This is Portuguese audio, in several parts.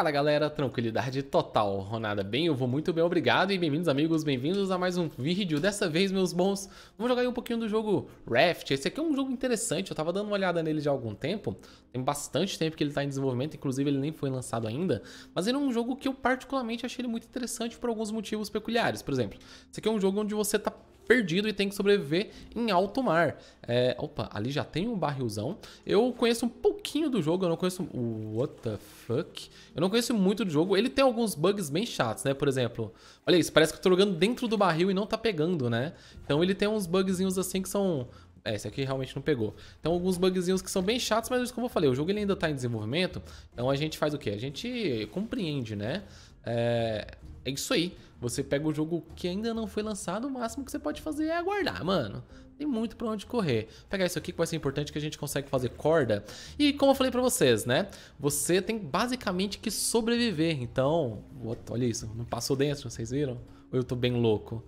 Fala galera, tranquilidade total, Ronada bem, eu vou muito bem, obrigado e bem-vindos amigos, bem-vindos a mais um vídeo, dessa vez meus bons, vamos jogar aí um pouquinho do jogo Raft, esse aqui é um jogo interessante, eu tava dando uma olhada nele já há algum tempo, tem bastante tempo que ele tá em desenvolvimento, inclusive ele nem foi lançado ainda, mas ele é um jogo que eu particularmente achei ele muito interessante por alguns motivos peculiares, por exemplo, esse aqui é um jogo onde você tá perdido e tem que sobreviver em alto mar. É, opa, ali já tem um barrilzão. Eu conheço um pouquinho do jogo, eu não conheço. What the fuck? Eu não conheço muito do jogo. Ele tem alguns bugs bem chatos, né? Por exemplo, olha isso, parece que eu tô jogando dentro do barril e não tá pegando, né? Então ele tem uns bugzinhos assim que são é, esse aqui realmente não pegou. Então, alguns bugzinhos que são bem chatos, mas como é eu falei, o jogo ele ainda está em desenvolvimento. Então, a gente faz o quê? A gente compreende, né? É, é isso aí. Você pega o jogo que ainda não foi lançado, o máximo que você pode fazer é aguardar, mano. Tem muito pra onde correr. Vou pegar isso aqui que vai ser importante que a gente consegue fazer corda. E como eu falei pra vocês, né? Você tem basicamente que sobreviver. Então, olha isso. Não passou dentro, vocês viram? Ou eu tô bem louco?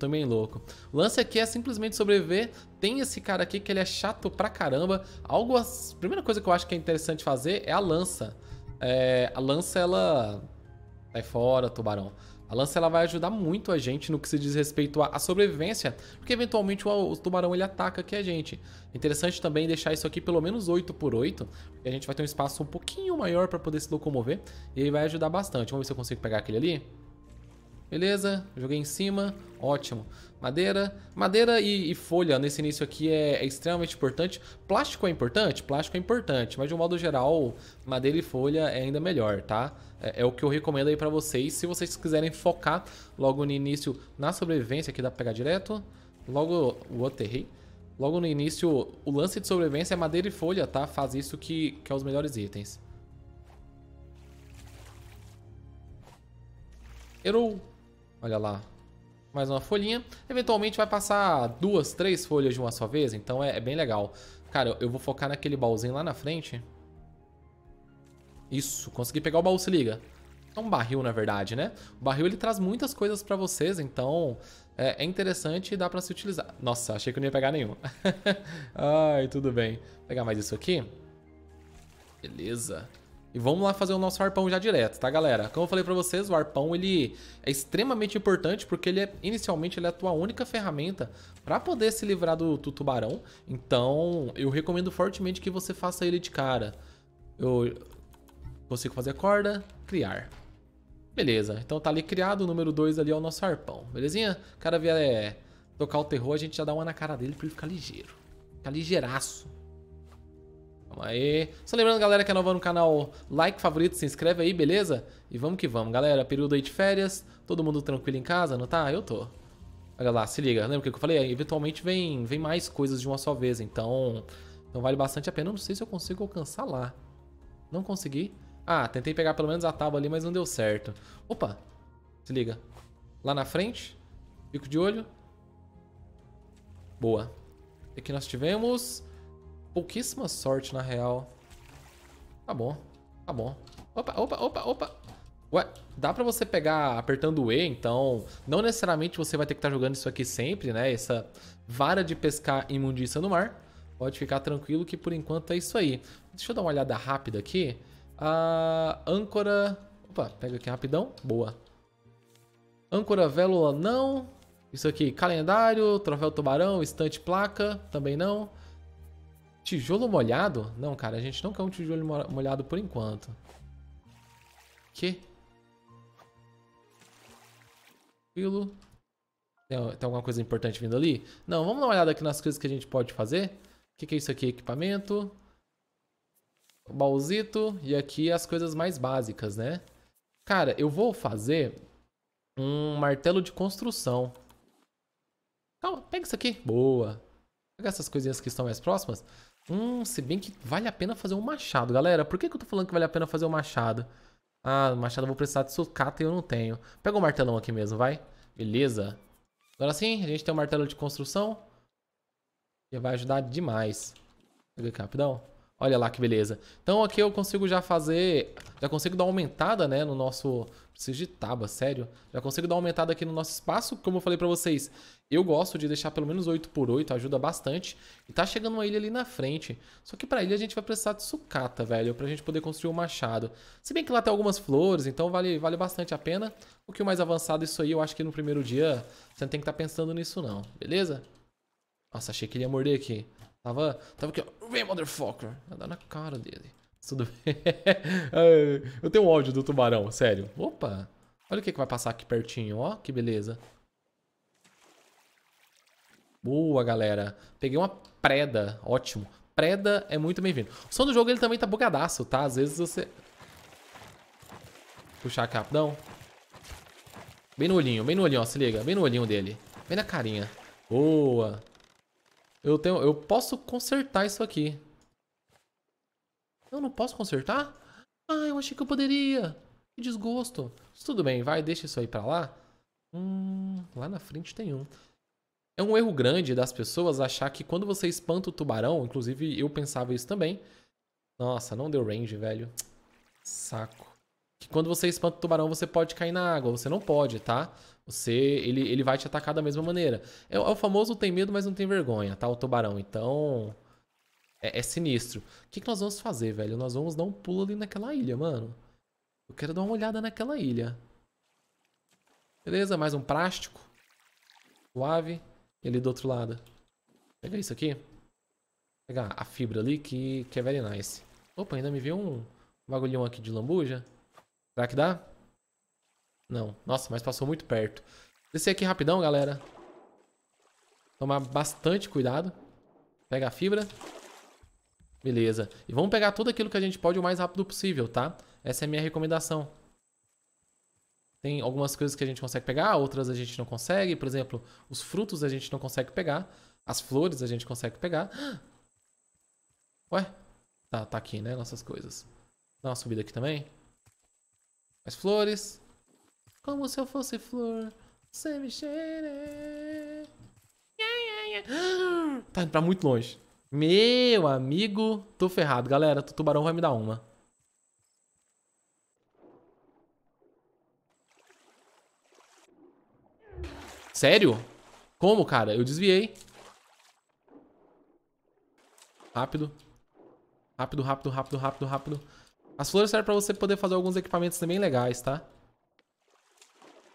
Eu bem louco. O lance aqui é simplesmente sobreviver. Tem esse cara aqui que ele é chato pra caramba. Algo. A primeira coisa que eu acho que é interessante fazer é a lança. É, a lança, ela Sai fora, tubarão. A lança ela vai ajudar muito a gente no que se diz respeito à sobrevivência, porque eventualmente o, tubarão ele ataca aqui a gente. Interessante também deixar isso aqui pelo menos 8 por 8, porque a gente vai ter um espaço um pouquinho maior para poder se locomover, e ele vai ajudar bastante. Vamos ver se eu consigo pegar aquele ali. Beleza, joguei em cima, ótimo. Madeira, madeira e, e folha nesse início aqui é, é, extremamente importante. Plástico é importante? Plástico é importante, mas de um modo geral, madeira e folha é ainda melhor, tá? É, é o que eu recomendo aí pra vocês, se vocês quiserem focar logo no início na sobrevivência, aqui dá pra pegar direto. Logo, o outro Logo no início, o lance de sobrevivência é madeira e folha, tá? Faz isso que, que é os melhores itens. Errou! Olha lá. Mais uma folhinha. Eventualmente vai passar duas, três folhas de uma só vez, então é, é bem legal. Cara, eu vou focar naquele baúzinho lá na frente. Isso, consegui pegar o baú, se liga. É um barril, na verdade, né? O barril, ele traz muitas coisas pra vocês, então é, é interessante e dá pra se utilizar. Nossa, achei que eu não ia pegar nenhum. Ai, tudo bem. Vou pegar mais isso aqui. Beleza. E vamos lá fazer o nosso arpão já direto, tá, galera? Como eu falei pra vocês, o arpão ele é extremamente importante porque ele é, inicialmente ele é a tua única ferramenta para poder se livrar do, do, tubarão. Então, eu recomendo fortemente que você faça ele de cara. Eu consigo fazer a corda, criar. Beleza, então tá ali criado, o número 2 ali é o nosso arpão, belezinha? O cara vier é, tocar o terror, a gente já dá uma na cara dele pra ele ficar ligeiro. Ficar ligeiraço. Calma aí. Só lembrando, galera, que é nova no canal, like, favorito, se inscreve aí, beleza? E vamos que vamos, galera. Período aí de férias, todo mundo tranquilo em casa, não tá? Eu tô. Olha lá, se liga. Lembra o que eu falei? Eventualmente vem, vem mais coisas de uma só vez, então... Então vale bastante a pena. Eu não sei se eu consigo alcançar lá. Não consegui. Ah, tentei pegar pelo menos a tábua ali, mas não deu certo. Opa! Se liga. Lá na frente. Fico de olho. Boa. Aqui nós tivemos... Pouquíssima sorte, na real. Tá bom. Tá bom. Opa, opa, opa, opa. Ué, dá pra você pegar apertando o E, então... Não necessariamente você vai ter que estar tá jogando isso aqui sempre, né? Essa vara de pescar imundícia no mar. Pode ficar tranquilo que por enquanto é isso aí. Deixa eu dar uma olhada rápida aqui. A âncora... Opa, pega aqui rapidão. Boa. Âncora vélula não. Isso aqui, calendário, troféu tubarão, estante placa, também não. Tijolo molhado? Não, cara, a gente não quer um tijolo molhado por enquanto. Que? Tranquilo. Tem, tem, alguma coisa importante vindo ali? Não, vamos dar uma olhada aqui nas coisas que a gente pode fazer. O que, que é isso aqui? Equipamento. baúzito. E aqui as coisas mais básicas, né? Cara, eu vou fazer um martelo de construção. Calma, pega isso aqui. Boa. Pega essas coisinhas que estão mais próximas. Hum, se bem que vale a pena fazer um machado. Galera, por que, que eu tô falando que vale a pena fazer um machado? Ah, machado eu vou precisar de sucata e eu não tenho. Pega o um martelão aqui mesmo, vai. Beleza. Agora sim, a gente tem um martelo de construção. Que vai ajudar demais. Pega aqui rapidão. Olha lá que beleza. Então aqui eu consigo já fazer... Já consigo dar uma aumentada, né, no nosso... Preciso de tábua, sério. Já consigo dar uma aumentada aqui no nosso espaço. Como eu falei pra vocês, eu gosto de deixar pelo menos 8 por 8 ajuda bastante. E tá chegando uma ilha ali na frente. Só que pra ilha a gente vai precisar de sucata, velho, pra gente poder construir o um machado. Se bem que lá tem algumas flores, então vale, vale bastante a pena. O que mais avançado isso aí, eu acho que no primeiro dia você não tem que estar tá pensando nisso não, beleza? Nossa, achei que ele ia morder aqui. Tava, tava aqui, ó. Vem, motherfucker. Vai dar na cara dele. Tudo bem. eu tenho ódio do tubarão, sério. Opa. Olha o que, que vai passar aqui pertinho, ó. Que beleza. Boa, galera. Peguei uma preda. Ótimo. Preda é muito bem-vindo. O som do jogo ele também tá bugadaço, tá? Às vezes você... Puxar aqui rapidão. Bem no olhinho, bem no olhinho, ó. Se liga. Bem no olhinho dele. Bem na carinha. Boa. Eu tenho... Eu posso consertar isso aqui. Eu não posso consertar? Ah, eu achei que eu poderia. Que desgosto. tudo bem, vai. Deixa isso aí pra lá. Hum... Lá na frente tem um. É um erro grande das pessoas achar que quando você espanta o tubarão, inclusive eu pensava isso também. Nossa, não deu range, velho. Saco. Que quando você espanta o tubarão, você pode cair na água. Você não pode, tá? Você, ele, ele vai te atacar da mesma maneira. É, é o famoso tem medo, mas não tem vergonha, tá? O tubarão. Então, é, é sinistro. O que, que nós vamos fazer, velho? Nós vamos dar um pulo ali naquela ilha, mano. Eu quero dar uma olhada naquela ilha. Beleza, mais um plástico. Suave. E ali do outro lado. Pega isso aqui. Pegar a fibra ali, que, que é very nice. Opa, ainda me veio um bagulhão aqui de lambuja. Será que dá? Não. Nossa, mas passou muito perto. Descer aqui rapidão, galera. Tomar bastante cuidado. Pega a fibra. Beleza. E vamos pegar tudo aquilo que a gente pode o mais rápido possível, tá? Essa é a minha recomendação. Tem algumas coisas que a gente consegue pegar, outras a gente não consegue. Por exemplo, os frutos a gente não consegue pegar. As flores a gente consegue pegar. Ué? Tá, tá aqui, né? Nossas coisas. Dá uma subida aqui também. As flores. Como se eu fosse flor, você me cheire. Tá indo pra muito longe. Meu amigo, tô ferrado. Galera, o tubarão vai me dar uma. Sério? Como, cara? Eu desviei. Rápido. Rápido, rápido, rápido, rápido, rápido. As flores servem pra você poder fazer alguns equipamentos também legais, tá?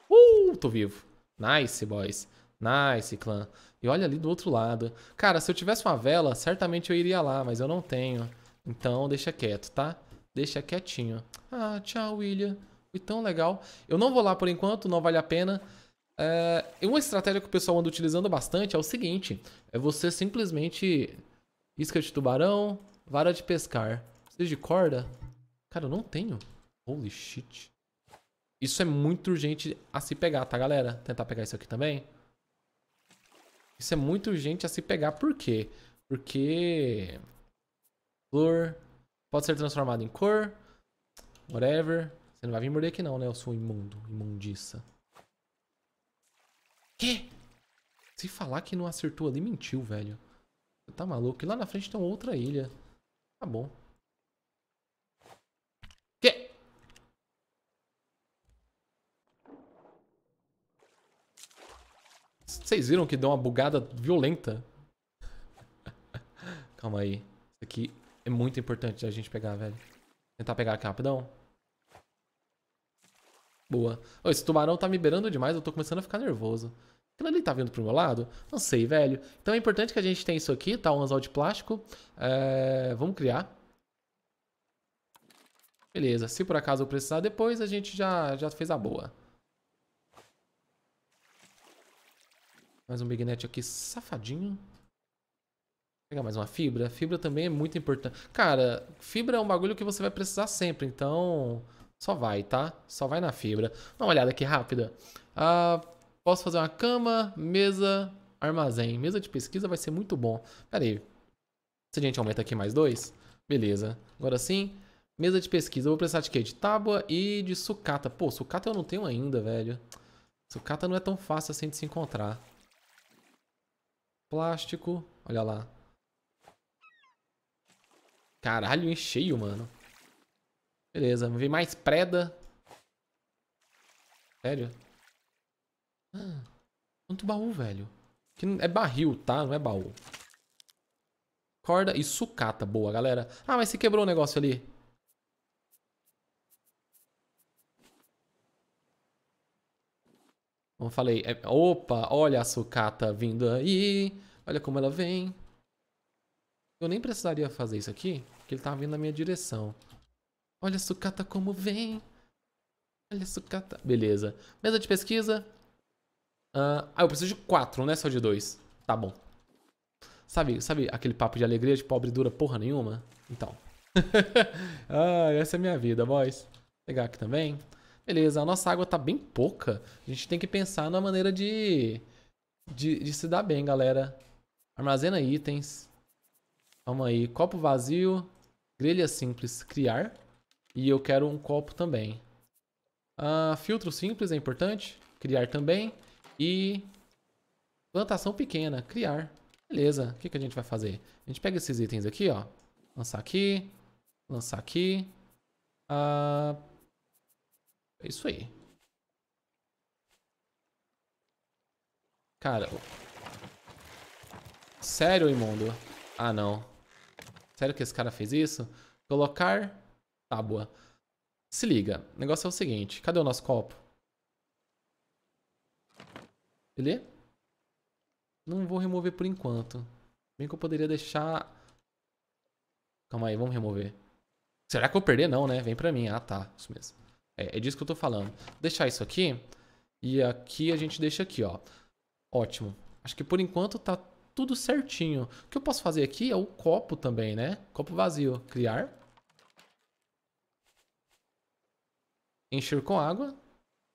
Uh, tô vivo. Nice, boys. Nice, clã. E olha ali do outro lado. Cara, se eu tivesse uma vela, certamente eu iria lá, mas eu não tenho. Então, deixa quieto, tá? Deixa quietinho. Ah, tchau, William. Foi tão legal. Eu não vou lá por enquanto, não vale a pena. É, uma estratégia que o pessoal anda utilizando bastante é o seguinte: é você simplesmente isca de tubarão, vara de pescar. Precisa de corda? Cara, eu não tenho. Holy shit. Isso é muito urgente a se pegar, tá, galera? Tentar pegar isso aqui também. Isso é muito urgente a se pegar, por quê? Porque. Flor. Pode ser transformado em cor. Whatever. Você não vai vir morder aqui, não, né? Eu sou imundo, imundiça. Quê? Se falar que não acertou ali, mentiu, velho. Você tá maluco? E lá na frente tem outra ilha. Tá bom. Quê? Vocês viram que deu uma bugada violenta? Calma aí. Isso aqui é muito importante a gente pegar, velho. Tentar pegar aqui rapidão. Boa. Oh, esse tubarão tá me beirando demais, eu tô começando a ficar nervoso. Aquilo então ali tá vindo pro meu lado? Não sei, velho. Então é importante que a gente tenha isso aqui, tá? Um anzol de plástico. É... Vamos criar. Beleza. Se por acaso eu precisar depois, a gente já, já fez a boa. Mais um Big Net aqui safadinho. Vou pegar mais uma fibra. Fibra também é muito importante. Cara, fibra é um bagulho que você vai precisar sempre, então... Só vai, tá? Só vai na fibra. Dá uma olhada aqui rápida. Ah... Uh Posso fazer uma cama, mesa, armazém. Mesa de pesquisa vai ser muito bom. Pera aí. Se a gente aumenta aqui mais dois. Beleza. Agora sim. Mesa de pesquisa. Eu vou precisar de quê? De tábua e de sucata. Pô, sucata eu não tenho ainda, velho. Sucata não é tão fácil assim de se encontrar. Plástico. Olha lá. Caralho, encheio, mano. Beleza, vem mais preda. Sério? Ah, quanto baú, velho. Que é barril, tá? Não é baú. Corda e sucata. Boa, galera. Ah, mas se quebrou o negócio ali. Como eu falei, é... opa, olha a sucata vindo aí. Olha como ela vem. Eu nem precisaria fazer isso aqui, porque ele tá vindo na minha direção. Olha a sucata como vem. Olha a sucata. Beleza. Mesa de pesquisa. Uh, ah, eu preciso de quatro, não é só de dois. Tá bom. Sabe, sabe aquele papo de alegria de pobre dura porra nenhuma? Então. ah, essa é a minha vida, boys. Vou pegar aqui também. Beleza, a nossa água tá bem pouca. A gente tem que pensar na maneira de, de, de se dar bem, galera. Armazena itens. Calma aí. Copo vazio. Grelha simples. Criar. E eu quero um copo também. Ah, filtro simples é importante. Criar também. E plantação pequena, criar. Beleza, o que, que a gente vai fazer? A gente pega esses itens aqui, ó. Lançar aqui, lançar aqui. Ah, é isso aí. Cara. Sério, imundo? Ah, não. Sério que esse cara fez isso? Colocar tábua. Se liga, o negócio é o seguinte. Cadê o nosso copo? Beleza? Não vou remover por enquanto. Bem que eu poderia deixar... Calma aí, vamos remover. Será que eu perder? Não, né? Vem pra mim. Ah, tá. Isso mesmo. É, é disso que eu tô falando. Vou deixar isso aqui. E aqui a gente deixa aqui, ó. Ótimo. Acho que por enquanto tá tudo certinho. O que eu posso fazer aqui é o copo também, né? Copo vazio. Criar. Encher com água.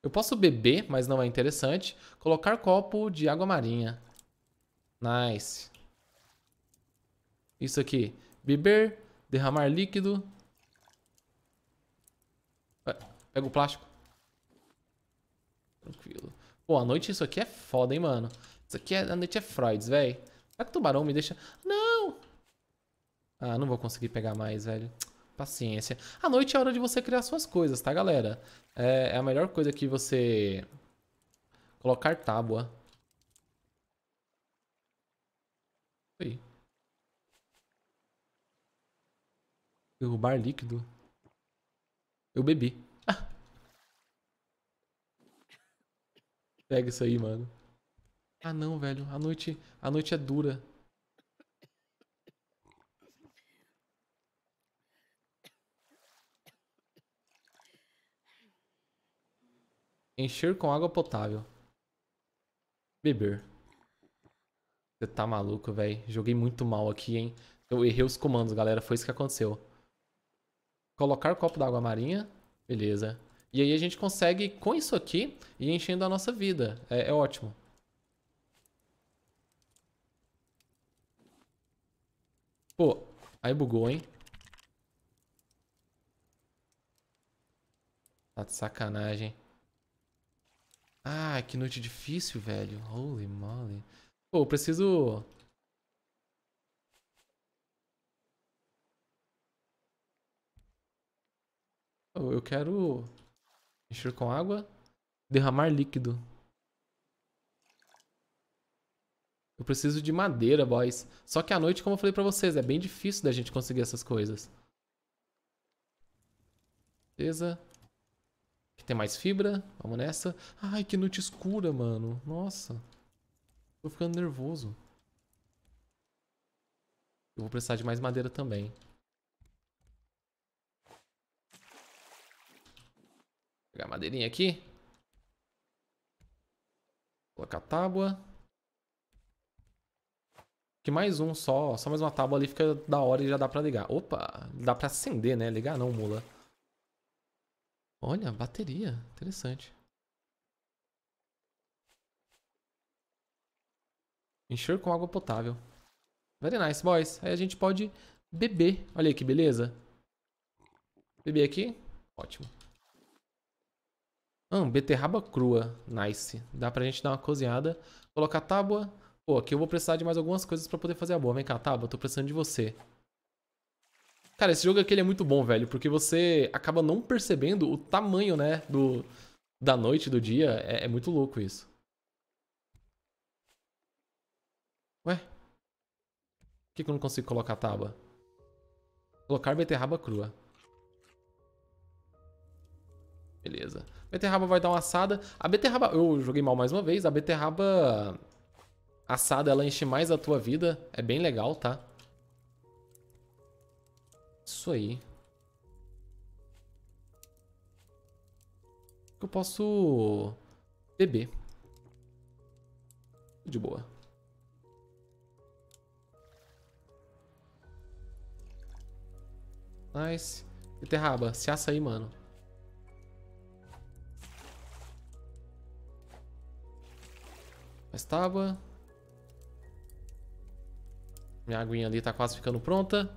Eu posso beber, mas não é interessante. Colocar copo de água marinha. Nice. Isso aqui. Beber, derramar líquido. É, pega o plástico. Tranquilo. Pô, a noite isso aqui é foda, hein, mano. Isso aqui é, a noite é Freuds, velho. Será que o tubarão me deixa... Não! Ah, não vou conseguir pegar mais, velho. Paciência. A noite é hora de você criar suas coisas, tá, galera? É, é a melhor coisa que você... Colocar tábua. Aí. Derrubar líquido. Eu bebi. Ah. Pega isso aí, mano. Ah, não, velho. A noite, a noite é dura. Encher com água potável. Beber. Você tá maluco, velho. Joguei muito mal aqui, hein. Eu errei os comandos, galera. Foi isso que aconteceu. Colocar copo d'água marinha. Beleza. E aí a gente consegue, com isso aqui, ir enchendo a nossa vida. É, é ótimo. Pô, aí bugou, hein? Tá de sacanagem. Ah, que noite difícil, velho. Holy moly. Pô, eu preciso... eu quero encher com água, derramar líquido. Eu preciso de madeira, boys. Só que à noite, como eu falei pra vocês, é bem difícil da gente conseguir essas coisas. Beleza. Aqui tem mais fibra. Vamos nessa. Ai, que noite escura, mano. Nossa. Tô ficando nervoso. Eu vou precisar de mais madeira também. Vou pegar a madeirinha aqui. Colocar a tábua. Que mais um só, só mais uma tábua ali fica da hora e já dá pra ligar. Opa, dá pra acender, né? Ligar não, mula. Olha, bateria. Interessante. Encher com água potável. Very nice, boys. Aí a gente pode beber. Olha aí que beleza. Beber aqui. Ótimo. Ah, beterraba crua. Nice. Dá pra gente dar uma cozinhada. Colocar tábua. Pô, aqui eu vou precisar de mais algumas coisas pra poder fazer a boa. Vem cá, tábua. Tô precisando de você. Cara, esse jogo aqui é muito bom, velho, porque você acaba não percebendo o tamanho, né, do, da noite, do dia. É, é muito louco isso. Ué? Por que, que eu não consigo colocar a tábua? Colocar beterraba crua. Beleza. Beterraba vai dar uma assada. A beterraba... Eu joguei mal mais uma vez. A beterraba assada, ela enche mais a tua vida. É bem legal, tá? Isso aí. Eu posso beber. De boa. Nice. Beterraba, se assa aí, mano. Mais tábua. Minha aguinha ali tá quase ficando pronta.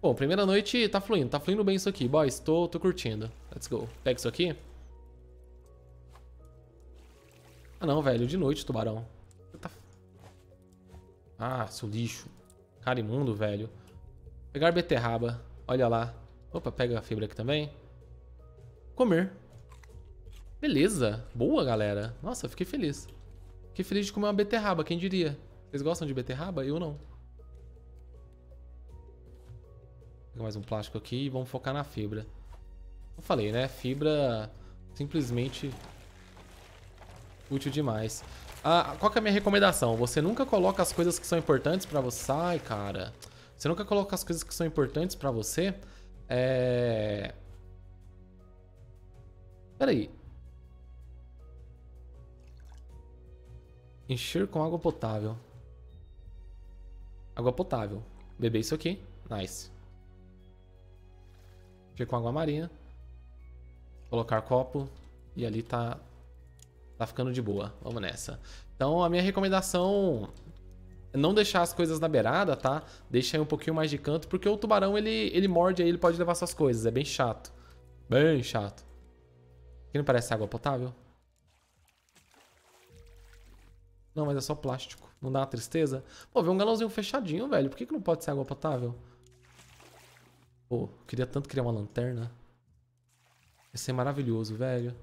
Bom, primeira noite tá fluindo, tá fluindo bem isso aqui. Boys, tô, tô curtindo. Let's go. Pega isso aqui. Ah não, velho, de noite, tubarão. Ah, seu lixo. Cara imundo, velho. Pegar beterraba. Olha lá. Opa, pega a fibra aqui também. Comer. Beleza. Boa, galera. Nossa, fiquei feliz. Fiquei feliz de comer uma beterraba, quem diria? Vocês gostam de beterraba? Eu não. Pegar mais um plástico aqui e vamos focar na fibra. Eu falei, né? Fibra simplesmente útil demais. Ah, qual que é a minha recomendação? Você nunca coloca as coisas que são importantes para você... Ai, cara. Você nunca coloca as coisas que são importantes para você... É... Peraí. Encher com água potável. Água potável. Beber isso aqui. Nice com água marinha. Colocar copo. E ali tá, tá ficando de boa. Vamos nessa. Então a minha recomendação é não deixar as coisas na beirada, tá? Deixa aí um pouquinho mais de canto, porque o tubarão ele, ele morde aí, ele pode levar suas coisas. É bem chato. Bem chato. Aqui não parece água potável? Não, mas é só plástico. Não dá uma tristeza? Pô, vê um galãozinho fechadinho, velho. Por que, que não pode ser água potável? Pô, queria tanto criar uma lanterna. Ia ser maravilhoso, velho.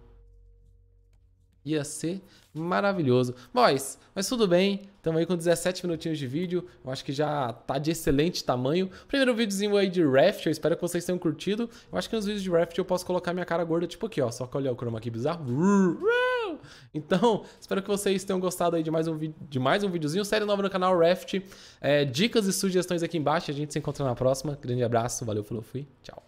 Ia ser maravilhoso. Boys, mas tudo bem. Estamos aí com 17 minutinhos de vídeo. Eu acho que já tá de excelente tamanho. Primeiro videozinho aí de raft. Eu espero que vocês tenham curtido. Eu acho que nos vídeos de raft eu posso colocar minha cara gorda tipo aqui, ó. Só que olha o chroma aqui bizarro. Então, então, espero que vocês tenham gostado aí de mais um, de mais um videozinho. Série nova no canal Raft. É, dicas e sugestões aqui embaixo. A gente se encontra na próxima. Grande abraço, valeu, falou, fui. Tchau.